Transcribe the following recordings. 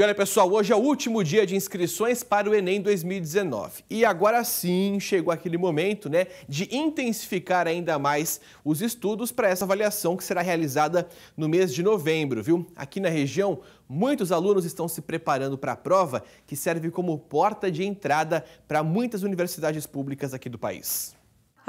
E olha, pessoal, hoje é o último dia de inscrições para o Enem 2019. E agora sim chegou aquele momento, né, de intensificar ainda mais os estudos para essa avaliação que será realizada no mês de novembro, viu? Aqui na região, muitos alunos estão se preparando para a prova que serve como porta de entrada para muitas universidades públicas aqui do país.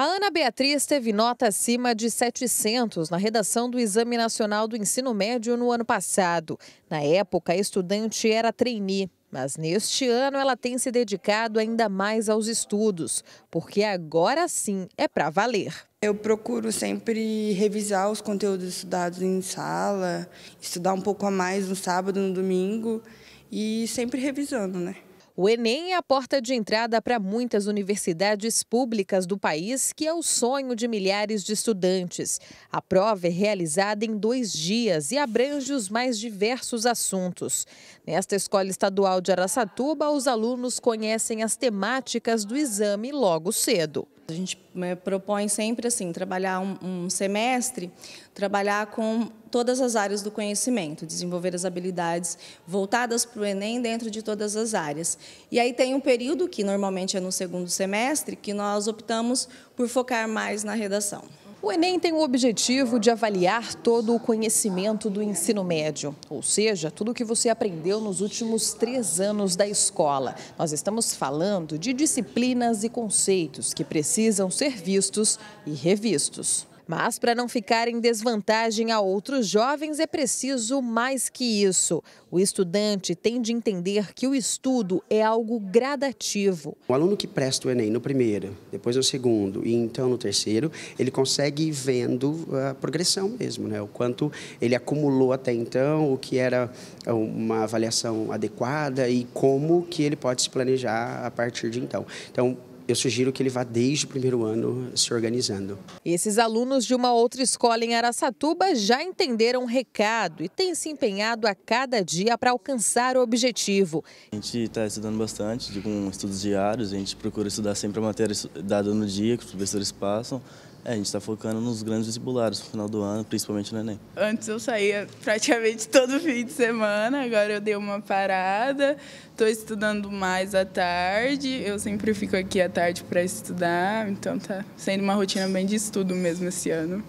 A Ana Beatriz teve nota acima de 700 na redação do Exame Nacional do Ensino Médio no ano passado. Na época, a estudante era trainee. Mas neste ano ela tem se dedicado ainda mais aos estudos, porque agora sim é para valer. Eu procuro sempre revisar os conteúdos estudados em sala, estudar um pouco a mais no sábado, no domingo e sempre revisando, né? O Enem é a porta de entrada para muitas universidades públicas do país, que é o sonho de milhares de estudantes. A prova é realizada em dois dias e abrange os mais diversos assuntos. Nesta escola estadual de Aracatuba, os alunos conhecem as temáticas do exame logo cedo. A gente eh, propõe sempre assim trabalhar um, um, semestre, trabalhar com todas as áreas do conhecimento, desenvolver as habilidades voltadas para o Enem dentro de todas as áreas. E aí tem um período que normalmente é no segundo semestre que nós optamos por focar mais na redação. O Enem tem o objetivo de avaliar todo o conhecimento do ensino médio, ou seja, tudo o que você aprendeu nos últimos três anos da escola. Nós estamos falando de disciplinas e conceitos que precisam ser vistos e revistos. Mas para não ficar em desvantagem a outros jovens, é preciso mais que isso. O estudante tem de entender que o estudo é algo gradativo. O aluno que presta o Enem no primeiro, depois no segundo e então no terceiro, ele consegue ir vendo ah, a progressão mesmo, né? o quanto ele acumulou até então, o que era ah, uma avaliação adequada e como que ele pode se planejar a partir de então. Então, eu sugiro que ele vá desde o primeiro ano se organizando. Esses alunos de uma outra escola em Araçatuba já entenderam o recado e têm se empenhado a cada dia para alcançar o objetivo. A gente está estudando bastante, com estudos diários, a gente procura estudar sempre a matéria dada no dia que os professores passam. É, a gente está focando nos grandes vestibulares no final do ano, principalmente no Enem. Antes eu saía praticamente todo fim de semana, agora eu dei uma parada, estou estudando mais à tarde, eu sempre fico aqui à tarde tarde para estudar, então tá sendo uma rotina bem de estudo mesmo esse ano.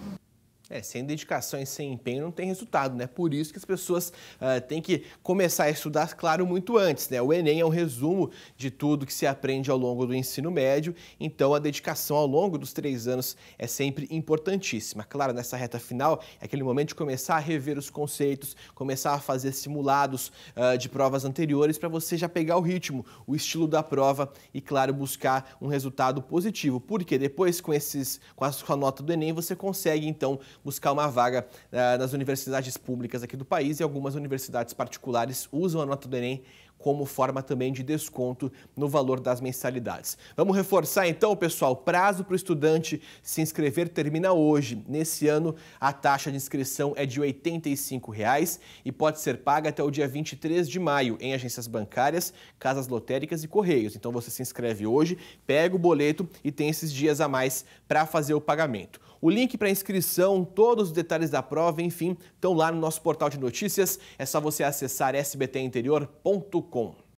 É, sem dedicação e sem empenho não tem resultado, né? Por isso que as pessoas uh, têm que começar a estudar, claro, muito antes, né? O Enem é um resumo de tudo que se aprende ao longo do ensino médio, então a dedicação ao longo dos três anos é sempre importantíssima. Claro, nessa reta final é aquele momento de começar a rever os conceitos, começar a fazer simulados uh, de provas anteriores para você já pegar o ritmo, o estilo da prova e, claro, buscar um resultado positivo. Porque depois, com, esses, com a, com a nota do Enem, você consegue, então, buscar uma vaga ah, nas universidades públicas aqui do país e algumas universidades particulares usam a nota do Enem como forma também de desconto no valor das mensalidades. Vamos reforçar então, pessoal, prazo para o estudante se inscrever termina hoje. Nesse ano, a taxa de inscrição é de R$ 85,00 e pode ser paga até o dia 23 de maio em agências bancárias, casas lotéricas e correios. Então você se inscreve hoje, pega o boleto e tem esses dias a mais para fazer o pagamento. O link para inscrição, todos os detalhes da prova, enfim, estão lá no nosso portal de notícias. É só você acessar sbtinterior.com Procon.